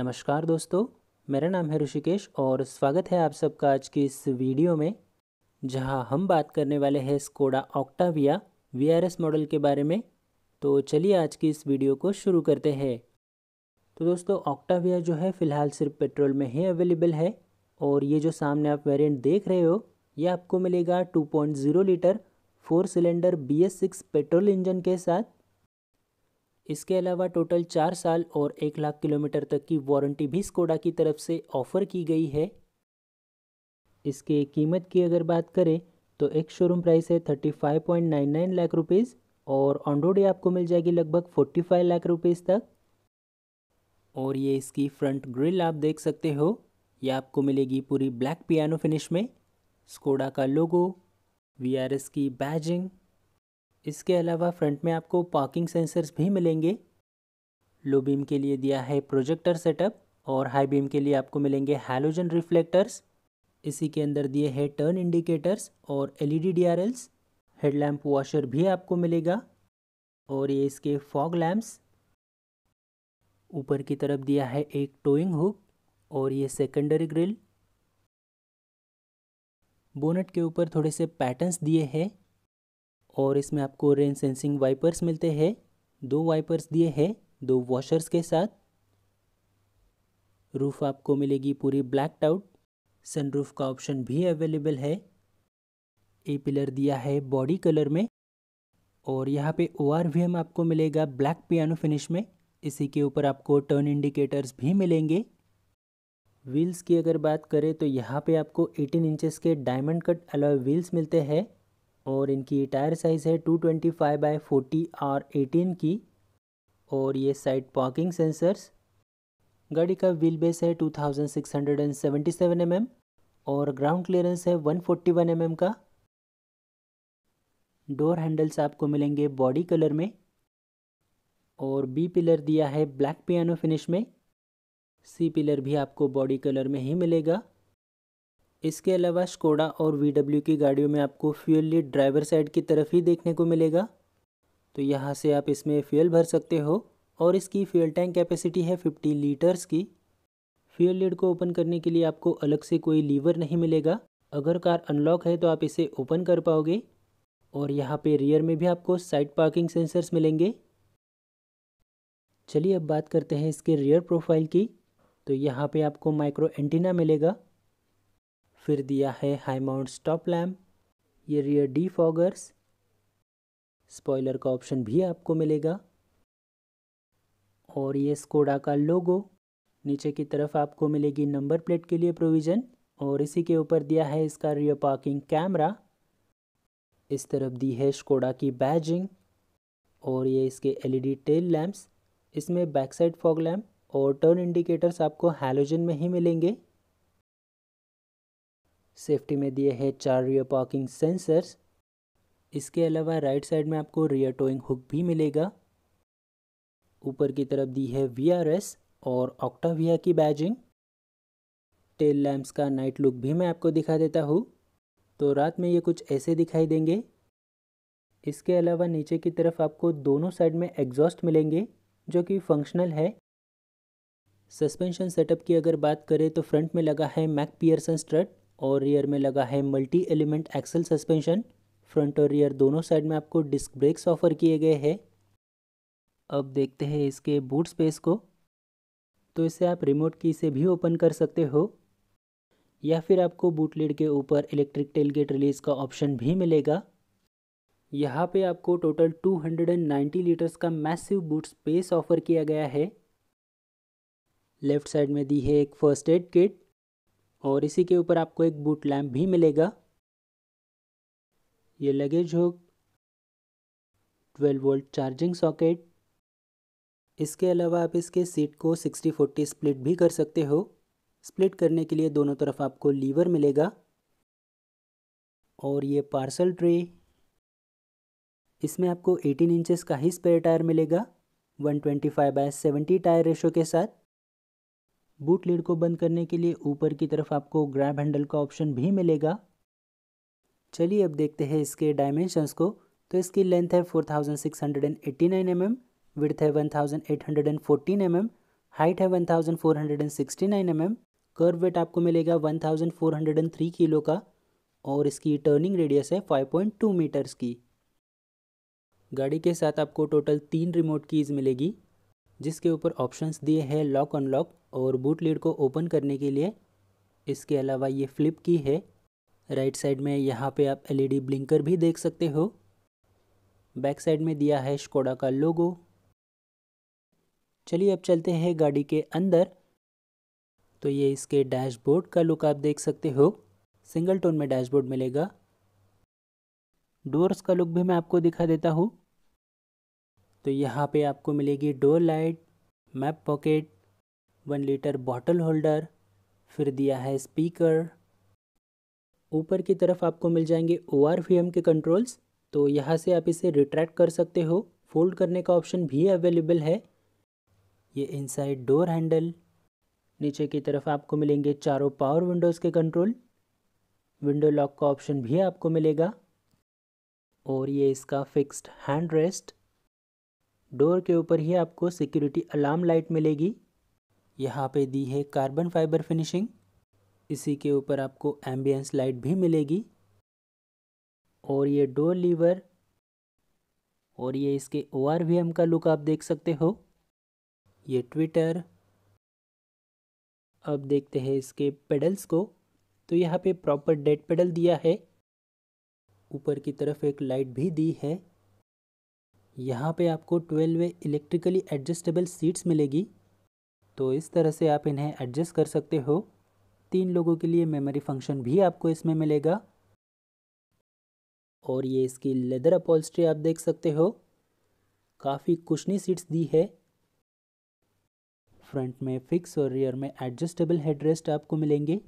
नमस्कार दोस्तों मेरा नाम है ऋषिकेश और स्वागत है आप सबका आज की इस वीडियो में जहां हम बात करने वाले हैं स्कोडा ऑक्टाविया वीआरएस मॉडल के बारे में तो चलिए आज की इस वीडियो को शुरू करते हैं तो दोस्तों ऑक्टाविया जो है फ़िलहाल सिर्फ पेट्रोल में ही अवेलेबल है और ये जो सामने आप वेरियंट देख रहे हो ये आपको मिलेगा two litre four cylinder B S six petrol engine के साथ इसके अलावा टोटल चार साल और एक लाख किलोमीटर तक की वारंटी भी स्कोडा की तरफ से ऑफ़र की गई है इसके कीमत की अगर बात करें तो एक शोरूम प्राइस है thirty five point nine nine lakh rupees और ऑन रोड आपको मिल जाएगी लगभग फोर्टी फाइव लाख रुपीज़ तक और ये इसकी फ्रंट ग्रिल आप देख सकते हो यह आपको मिलेगी पूरी ब्लैक पियानो फिनिश में स्कोडा का लोगो वी की बैजिंग इसके अलावा फ्रंट में आपको पार्किंग सेंसर्स भी मिलेंगे लो बीम के लिए दिया है प्रोजेक्टर सेटअप और हाई बीम के लिए आपको मिलेंगे हैलोजन रिफ्लेक्टर्स इसी के अंदर दिए हैं टर्न इंडिकेटर्स और एलईडी डीआरएल्स हेडलैम्प वॉशर भी आपको मिलेगा और ये इसके फॉग लैम्प्स ऊपर की तरफ दिया है एक टोइंग हुक और ये सेकेंडरी ग्रिल बोनट के ऊपर थोड़े से पैटर्न्स दिए हैं और इसमें आपको रेन सेंसिंग वाइपर्स मिलते हैं दो वाइपर्स दिए हैं दो वॉशर्स के साथ रूफ़ आपको मिलेगी पूरी ब्लैक आउट सनरूफ का ऑप्शन भी अवेलेबल है ए पिलर दिया है बॉडी कलर में और यहाँ पे ओ आर वी एम आपको मिलेगा ब्लैक पियानो फिनिश में इसी के ऊपर आपको टर्न इंडिकेटर्स भी मिलेंगे व्हील्स की अगर बात करें तो यहाँ पे आपको 18 इंचेस के डायमंड कट अलॉय व्हील्स मिलते हैं और इनकी टायर साइज़ है two twenty five by forty R eighteen की और ये साइड पार्किंग सेंसर्स गाड़ी का व्हील बेस है two thousand six hundred and seventy seven M M और ग्राउंड क्लियरेंस है one forty one M M का डोर हैंडल्स आपको मिलेंगे बॉडी कलर में और बी पिलर दिया है ब्लैक पियानो फिनिश में सी पिलर भी आपको बॉडी कलर में ही मिलेगा इसके अलावा स्कोडा और वी की गाड़ियों में आपको फ्यूल लिट ड्राइवर साइड की तरफ ही देखने को मिलेगा तो यहाँ से आप इसमें फ्यूल भर सकते हो और इसकी फ्यूल टैंक कैपेसिटी है 50 लीटर्स की फ्यूल लिट को ओपन करने के लिए आपको अलग से कोई लीवर नहीं मिलेगा अगर कार अनलॉक है तो आप इसे ओपन कर पाओगे और यहाँ पर रियर में भी आपको साइड पार्किंग सेंसर्स मिलेंगे चलिए अब बात करते हैं इसके रियर प्रोफाइल की तो यहाँ पे आपको माइक्रो एंटीना मिलेगा फिर दिया है हाई माउंट स्टॉप लैम्प ये रियर डी फॉगर्स स्पॉयलर का ऑप्शन भी आपको मिलेगा और ये स्कोडा का लोगो नीचे की तरफ आपको मिलेगी नंबर प्लेट के लिए प्रोविज़न और इसी के ऊपर दिया है इसका रियर पार्किंग कैमरा इस तरफ दी है स्कोडा की बैजिंग और ये इसके एलईडी टेल लैंप्स इसमें बैक साइड फॉग लैम्प और टर्न इंडिकेटर्स आपको हेलोजन में ही मिलेंगे सेफ्टी में दिए हैं चार रियर पार्किंग सेंसर्स इसके अलावा राइट साइड में आपको रियर टोइंग हुक भी मिलेगा ऊपर की तरफ दी है वी और ऑक्टाविया की बैजिंग टेल लैम्प्स का नाइट लुक भी मैं आपको दिखा देता हूँ तो रात में ये कुछ ऐसे दिखाई देंगे इसके अलावा नीचे की तरफ आपको दोनों साइड में एग्जॉस्ट मिलेंगे जो कि फंक्शनल है सस्पेंशन सेटअप की अगर बात करें तो फ्रंट में लगा है मैक पियर्सन स्ट्रट और रियर में लगा है multi element axle suspension front और रियर दोनों साइड में आपको डिस्क ब्रेक्स ऑफर किए गए हैं अब देखते हैं इसके बूट स्पेस को तो इसे आप रिमोट की से भी ओपन कर सकते हो या फिर आपको बूट लीड के ऊपर इलेक्ट्रिक टेल गेट रिलीज़ का ऑप्शन भी मिलेगा यहाँ पे आपको टोटल 290 लीटर्स का मैसिव बूट स्पेस ऑफर किया गया है लेफ्ट साइड में दी है एक फर्स्ट एड किट और इसी के ऊपर आपको एक बूट लैम्प भी मिलेगा ये luggage hook 12 volt charging socket इसके अलावा आप इसके सीट को 60-40 स्प्लिट भी कर सकते हो स्प्लिट करने के लिए दोनों तरफ आपको लीवर मिलेगा और ये पार्सल ट्रे इसमें आपको 18 इंचेस का ही स्पेयर टायर मिलेगा 125 बाय सेवेंटी टायर रेशो के साथ बूट लीड को बंद करने के लिए ऊपर की तरफ आपको ग्रैब हैंडल का ऑप्शन भी मिलेगा चलिए अब देखते हैं इसके डायमेंशंस को तो इसकी लेंथ है 4689 mm, विड्थ है 1814 mm, हाइट है 1469 mm, कर्व वेट आपको मिलेगा 1403 किलो का और इसकी टर्निंग रेडियस है 5.2 मीटर्स की गाड़ी के साथ आपको टोटल तीन रिमोट कीज़ मिलेगी जिसके ऊपर ऑप्शंस दिए हैं लॉक अनलॉक और बूट लीड को ओपन करने के लिए इसके अलावा ये फ्लिप की है राइट साइड में यहाँ पे आप एलईडी ब्लिंकर भी देख सकते हो बैक साइड में दिया है शकोडा का लोगो चलिए अब चलते हैं गाड़ी के अंदर तो ये इसके डैशबोर्ड का लुक आप देख सकते हो सिंगल टोन में डैशबोर्ड मिलेगा डोर्स का लुक भी मैं आपको दिखा देता हूँ तो यहाँ पे आपको मिलेगी door light map pocket one litre bottle holder फिर दिया है स्पीकर ऊपर की तरफ आपको मिल जाएंगे ओ आर वी एम के कंट्रोल्स तो यहाँ से आप इसे रिट्रैक्ट कर सकते हो फोल्ड करने का ऑप्शन भी अवेलेबल है ये इनसाइड डोर हैंडल नीचे की तरफ आपको मिलेंगे चारों पावर विंडोज़ के कंट्रोल विंडो लॉक का ऑप्शन भी आपको मिलेगा और ये इसका फिक्स्ड हैंड रेस्ट डोर के ऊपर ही आपको सिक्योरिटी अलार्म लाइट मिलेगी यहाँ पे दी है कार्बन फाइबर फिनिशिंग इसी के ऊपर आपको एम्बियंस लाइट भी मिलेगी और ये डोर लीवर और ये इसके ओ का लुक आप देख सकते हो ये ट्विटर अब देखते हैं इसके पेडल्स को तो यहाँ पे प्रॉपर डेड पेडल दिया है ऊपर की तरफ एक लाइट भी दी है यहाँ पे आपको ट्वेल्व इलेक्ट्रिकली एडजस्टेबल सीट्स मिलेगी तो इस तरह से आप इन्हें एडजस्ट कर सकते हो तीन लोगों के लिए मेमोरी फंक्शन भी आपको इसमें मिलेगा और ये इसकी लेदर अपॉल्स्ट्री आप देख सकते हो काफ़ी कुशनी सीट्स दी है फ्रंट में फिक्स और रियर में एडजस्टेबल हेडरेस्ट आपको मिलेंगे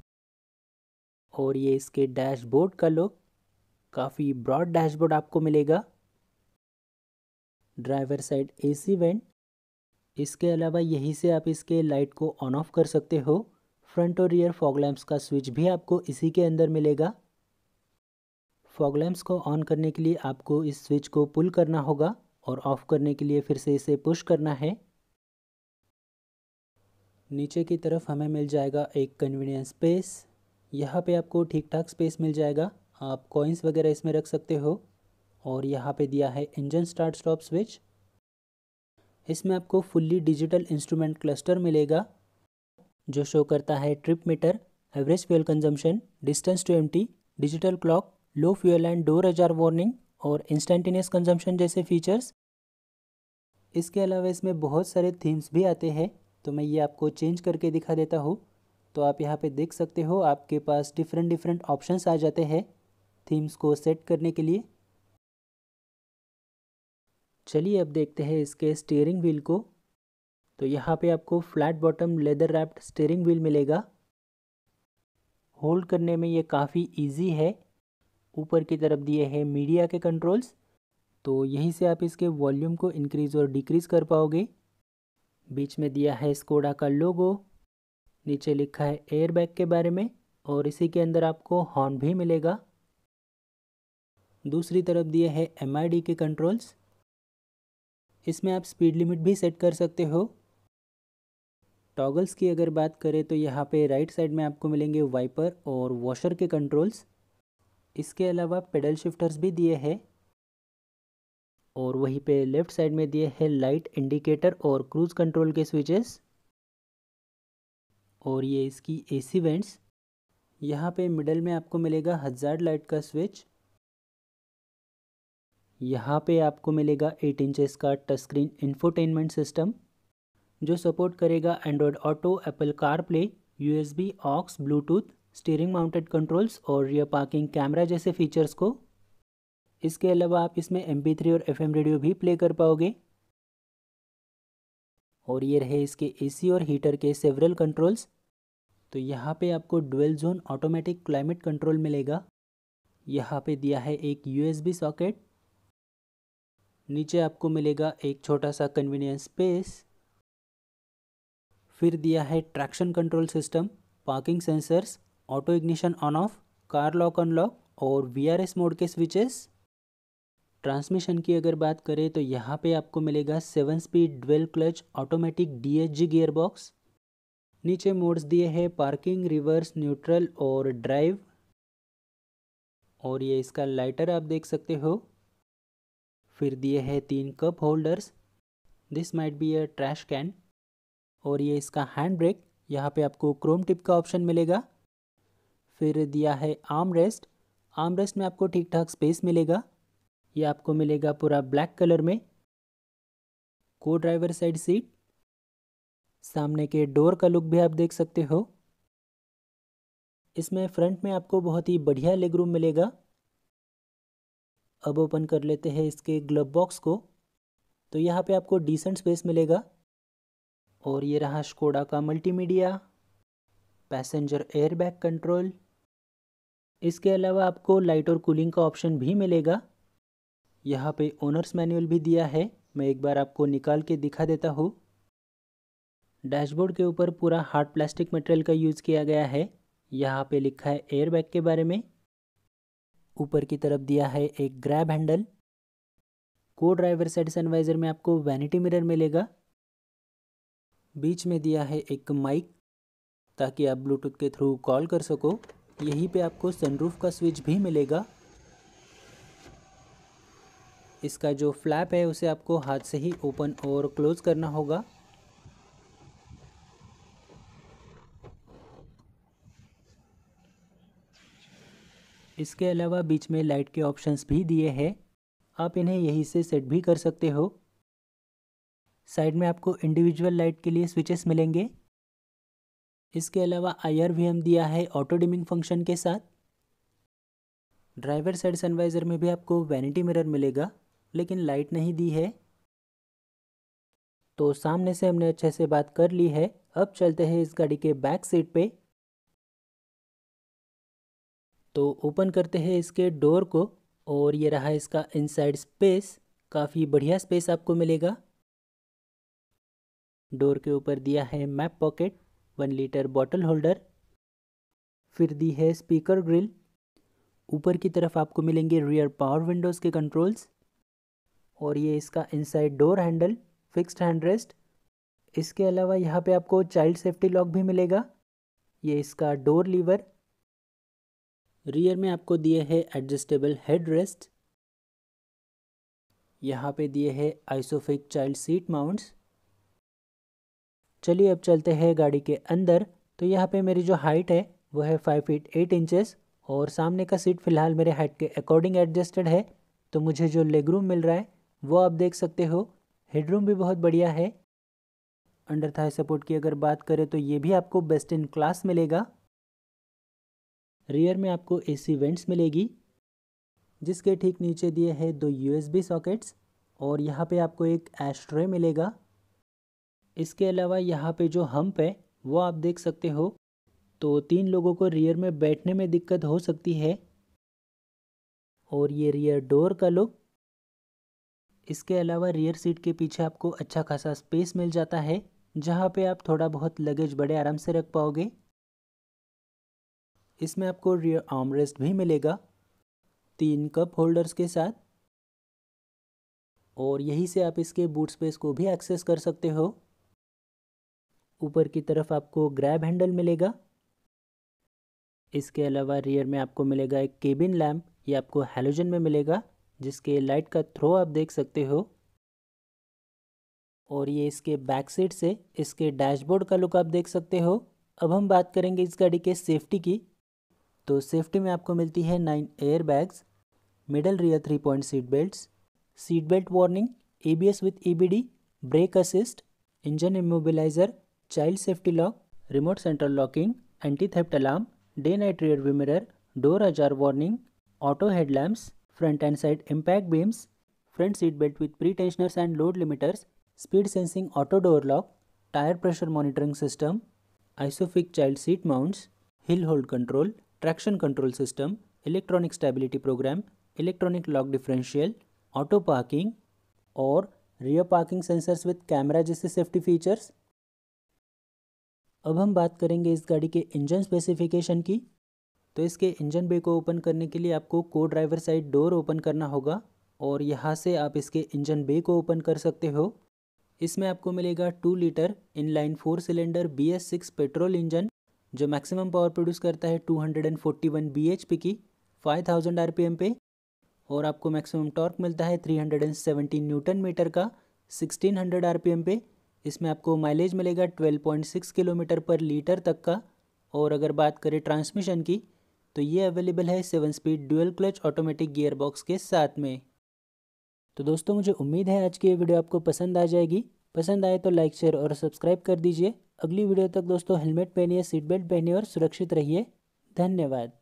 और ये इसके डैशबोर्ड का लुक काफ़ी ब्रॉड डैशबोर्ड आपको मिलेगा ड्राइवर साइड एसी वेंट इसके अलावा यहीं से आप इसके लाइट को ऑन ऑफ कर सकते हो फ्रंट और रियर फॉग लैम्प्स का स्विच भी आपको इसी के अंदर मिलेगा फॉग लैम्प्स को ऑन करने के लिए आपको इस स्विच को पुल करना होगा और ऑफ़ करने के लिए फिर से इसे पुश करना है नीचे की तरफ हमें मिल जाएगा एक कन्वीनियंस स्पेस यहाँ पे आपको ठीक ठाक स्पेस मिल जाएगा आप कॉइन्स वगैरह इसमें रख सकते हो और यहाँ पे दिया है इंजन स्टार्ट स्टॉप स्विच इसमें आपको फुल्ली डिजिटल इंस्ट्रूमेंट क्लस्टर मिलेगा जो शो करता है trip meter average fuel consumption distance to empty digital clock low fuel and door ajar warning और इंस्टेंटेनियस कंजम्पशन जैसे फीचर्स इसके अलावा इसमें बहुत सारे थीम्स भी आते हैं तो मैं ये आपको चेंज करके दिखा देता हूँ तो आप यहाँ पे देख सकते हो आपके पास डिफरेंट डिफरेंट ऑप्शंस आ जाते हैं थीम्स को सेट करने के लिए चलिए अब देखते हैं इसके स्टीयरिंग व्हील को तो यहाँ पे आपको flat bottom leather wrapped steering wheel मिलेगा होल्ड करने में ये काफ़ी इजी है ऊपर की तरफ दिए हैं मीडिया के कंट्रोल्स तो यहीं से आप इसके वॉल्यूम को इंक्रीज़ और डिक्रीज़ कर पाओगे बीच में दिया है स्कोडा का लोगो नीचे लिखा है एयर बैग के बारे में और इसी के अंदर आपको हॉर्न भी मिलेगा दूसरी तरफ दिए है एम के कंट्रोल्स इसमें आप स्पीड लिमिट भी सेट कर सकते हो टॉगल्स की अगर बात करें तो यहाँ पे राइट साइड में आपको मिलेंगे वाइपर और वॉशर के कंट्रोल्स इसके अलावा पेडल शिफ्टर्स भी दिए हैं और वहीं पे लेफ़्ट साइड में दिए हैं लाइट इंडिकेटर और क्रूज़ कंट्रोल के स्विचेस और ये इसकी एसी वेंट्स यहाँ पे मिडल में आपको मिलेगा हज़ार लाइट का स्विच यहाँ पे आपको मिलेगा 8 इंचेस का टच स्क्रीन इन्फोटेनमेंट सिस्टम जो सपोर्ट करेगा Android auto Apple car play U aux Bluetooth steering mounted controls और रियर पार्किंग कैमरा जैसे फीचर्स को इसके अलावा आप इसमें एम और एफ रेडियो भी प्ले कर पाओगे और ये रहे इसके सी और हीटर के सेवरल कंट्रोल्स तो यहाँ पे आपको dual zone automatic climate control मिलेगा यहाँ पे दिया है एक यूएसबी सॉकेट नीचे आपको मिलेगा एक छोटा सा कन्वीनियंस स्पेस फिर दिया है traction control system parking sensors auto ignition on off car lock unlock और वीआरएस मोड के स्विचेस ट्रांसमिशन की अगर बात करें तो यहाँ पे आपको मिलेगा seven speed dual clutch automatic DSG gearbox नीचे मोड्स दिए हैं पार्किंग रिवर्स न्यूट्रल और ड्राइव और ये इसका लाइटर आप देख सकते हो फिर दिए हैं तीन cup holders this might be a trash can और ये इसका हैंड ब्रेक यहाँ पे आपको क्रोम टिप का ऑप्शन मिलेगा फिर दिया है आर्म रेस्ट आर्म रेस्ट में आपको ठीक ठाक स्पेस मिलेगा ये आपको मिलेगा पूरा ब्लैक कलर में को ड्राइवर साइड सीट सामने के डोर का लुक भी आप देख सकते हो इसमें फ्रंट में आपको बहुत ही बढ़िया लेग रूम मिलेगा अब ओपन कर लेते हैं इसके ग्लब बॉक्स को तो यहाँ पे आपको डिसेंट स्पेस मिलेगा और ये रहा स्कोडा का मल्टीमीडिया पैसेंजर एयरबैग कंट्रोल इसके अलावा आपको लाइट और कूलिंग का ऑप्शन भी मिलेगा यहाँ पे ओनर्स मैनुअल भी दिया है मैं एक बार आपको निकाल के दिखा देता हूँ डैशबोर्ड के ऊपर पूरा हार्ड प्लास्टिक मटेरियल का यूज़ किया गया है यहाँ पे लिखा है एयरबैग के बारे में ऊपर की तरफ दिया है एक ग्रैब हैंडल को ड्राइवर साइड सनवाइजर में आपको वैनिटी मिरर मिलेगा बीच में दिया है एक माइक ताकि आप ब्लूटूथ के थ्रू कॉल कर सको यहीं पे आपको सनरूफ का स्विच भी मिलेगा इसका जो फ्लैप है उसे आपको हाथ से ही ओपन और क्लोज़ करना होगा इसके अलावा बीच में लाइट के ऑप्शंस भी दिए हैं आप इन्हें यहीं से सेट भी कर सकते हो साइड में आपको इंडिविजुअल लाइट के लिए स्विचेस मिलेंगे इसके अलावा आई दिया है ऑटो डिमिंग फंक्शन के साथ ड्राइवर साइड सनवाइज़र में भी आपको वैनिटी मिरर मिलेगा लेकिन लाइट नहीं दी है तो सामने से हमने अच्छे से बात कर ली है अब चलते हैं इस गाड़ी के बैक सीट पे तो ओपन करते हैं इसके डोर को और ये रहा इसका इनसाइड स्पेस काफ़ी बढ़िया स्पेस आपको मिलेगा डोर के ऊपर दिया है map pocket one litre bottle holder फिर दी है स्पीकर ग्रिल ऊपर की तरफ आपको मिलेंगे रियर पावर विंडोज़ के कंट्रोल्स और ये इसका inside door handle fixed handrest इसके अलावा यहाँ पे आपको चाइल्ड सेफ्टी लॉक भी मिलेगा ये इसका डोर लीवर रियर में आपको दिए है एडजस्टेबल हेड रेस्ट यहाँ पे दिए है आइसोफिक चाइल्ड सीट माउंट्स चलिए अब चलते हैं गाड़ी के अंदर तो यहाँ पे मेरी जो हाइट है वो है फाइव फीट एट इंचेस और सामने का सीट फ़िलहाल मेरे हाइट के अकॉर्डिंग एडजस्टेड है तो मुझे जो लेग रूम मिल रहा है वो आप देख सकते हो हेडरूम भी बहुत बढ़िया है अंडर थाई सपोर्ट की अगर बात करें तो ये भी आपको बेस्ट इन क्लास मिलेगा रियर में आपको एसी वेंट्स मिलेगी जिसके ठीक नीचे दिए हैं दो यूएसबी सॉकेट्स और यहाँ पे आपको एक एस्ट्रे मिलेगा इसके अलावा यहाँ पे जो हम्प है वो आप देख सकते हो तो तीन लोगों को रियर में बैठने में दिक्कत हो सकती है और ये रियर डोर का लुक इसके अलावा रियर सीट के पीछे आपको अच्छा खासा स्पेस मिल जाता है जहाँ पे आप थोड़ा बहुत लगेज बड़े आराम से रख पाओगे इसमें आपको रियर आर्म रेस्ट भी मिलेगा तीन कप होल्डर्स के साथ और यहीं से आप इसके बूट स्पेस को भी एक्सेस कर सकते हो ऊपर की तरफ आपको ग्रैब हैंडल मिलेगा इसके अलावा रियर में आपको मिलेगा एक केबिन लैम्प ये आपको हेलोजन में मिलेगा जिसके लाइट का थ्रो आप देख सकते हो और ये इसके बैक सीट से इसके डैशबोर्ड का लुक आप देख सकते हो अब हम बात करेंगे इस गाड़ी के सेफ्टी की तो सेफ्टी में आपको मिलती है nine airbags middle rear three point seat belts seat belt warning A B S with E B D brake assist engine immobiliser child safety lock remote central locking anti theft alarm day night rear view mirror door ajar warning auto headlamps front and side impact beams front seat belt with pretensioners and load limiters speed sensing auto door lock tyre pressure monitoring system आइसोफिक child seat mounts hill hold control traction control system electronic stability program electronic lock differential auto parking और rear parking sensors with camera जैसे safety features अब हम बात करेंगे इस गाड़ी के engine specification की तो इसके इंजन बे को ओपन करने के लिए आपको को ड्राइवर साइड डोर ओपन करना होगा और यहाँ से आप इसके इंजन बे को ओपन कर सकते हो इसमें आपको मिलेगा two litre inline four cylinder B S six petrol engine जो मैक्सिमम पावर प्रोड्यूस करता है 241 bhp की 5000 rpm पे और आपको मैक्सिमम टॉर्क मिलता है 317 न्यूटन मीटर का 1600 आरपीएम पे इसमें आपको माइलेज मिलेगा 12.6 किलोमीटर पर लीटर तक का और अगर बात करें ट्रांसमिशन की तो ये अवेलेबल है seven speed dual clutch automatic gear box के साथ में तो दोस्तों मुझे उम्मीद है आज की ये वीडियो आपको पसंद आ जाएगी पसंद आए तो लाइक शेयर और सब्सक्राइब कर दीजिए अगली वीडियो तक दोस्तों हेलमेट पहनिए सीट बेल्ट पहनिए और सुरक्षित रहिए धन्यवाद